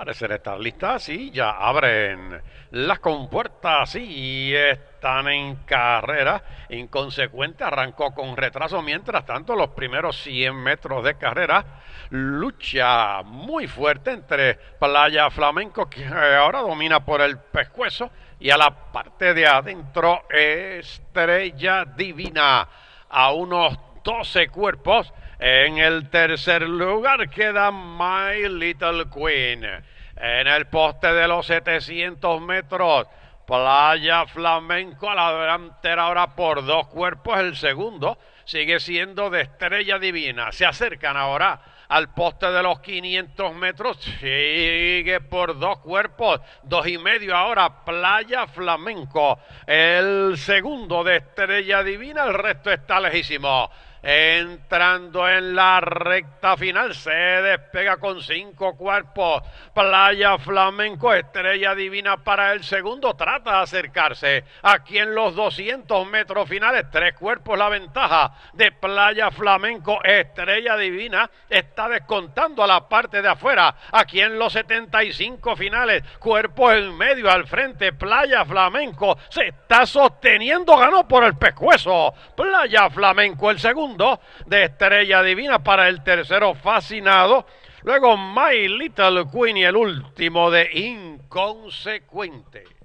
parecer estar listas y ya abren las compuertas y están en carrera. Inconsecuente arrancó con retraso. Mientras tanto, los primeros 100 metros de carrera. Lucha muy fuerte entre Playa Flamenco, que ahora domina por el pescuezo, y a la parte de adentro, Estrella Divina. A unos 12 cuerpos. En el tercer lugar queda My Little Queen. En el poste de los 700 metros, Playa Flamenco a la delantera ahora por dos cuerpos. El segundo sigue siendo de Estrella Divina. Se acercan ahora al poste de los 500 metros. Sigue por dos cuerpos, dos y medio ahora, Playa Flamenco. El segundo de Estrella Divina, el resto está lejísimo. Entrando en la recta final, se despega con cinco cuerpos. Playa Flamenco, estrella divina para el segundo, trata de acercarse. Aquí en los 200 metros finales, tres cuerpos la ventaja de Playa Flamenco, estrella divina, está descontando a la parte de afuera. Aquí en los 75 finales, cuerpos en medio al frente, Playa Flamenco se está sosteniendo, ganó por el pescuezo. Playa Flamenco, el segundo de Estrella Divina para el tercero Fascinado. Luego My Little Queen y el último de Inconsecuente.